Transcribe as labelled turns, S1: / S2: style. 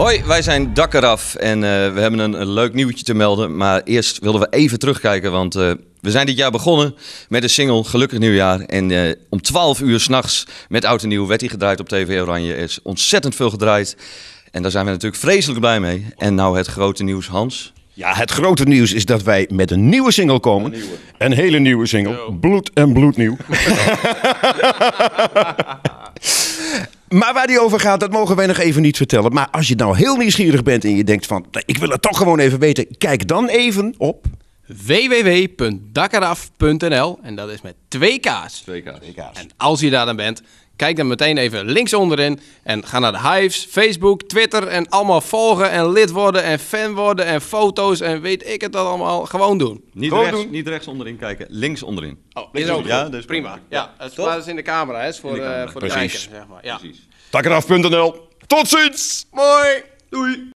S1: Hoi, wij zijn Dak eraf en eh, we hebben een, leuk nieuwtje te melden. Maar eerst wilden we even terugkijken, want eh, we zijn dit jaar begonnen met de single Gelukkig Nieuwjaar. En eh, om 12 uur s'nachts met Oud en Nieuw werd die gedraaid op TV Oranje. Er is ontzettend veel gedraaid en daar zijn we natuurlijk vreselijk blij
S2: mee. En nou het grote nieuws, Hans. Ja, het grote nieuws is dat wij met een nieuwe single komen. Een, hele nieuwe single. Bloed en bloednieuw. Maar waar die over gaat, dat mogen wij nog even niet vertellen. Maar als je nou heel nieuwsgierig bent en je denkt van, ik wil het toch gewoon even weten. Kijk dan even op
S3: www.dakaraf.nl en dat is met twee K's. Twee K's. Twee En als je daar dan bent, kijk dan meteen even links onderin en ga naar de Hives, Facebook, Twitter en allemaal volgen en lid worden en fan worden en foto's en weet ik het dat allemaal. Gewoon doen. Niet, rechts, niet rechts onderin kijken, links onderin. Oh, links ook Ja, dus
S1: prima.
S4: Ja, het staat eens in de camera, hè, voor, de, eh, voor de kijker, zeg maar. Ja.
S1: Precies. Dakaraf.nl.
S4: Tot ziens! Mooi! Doei!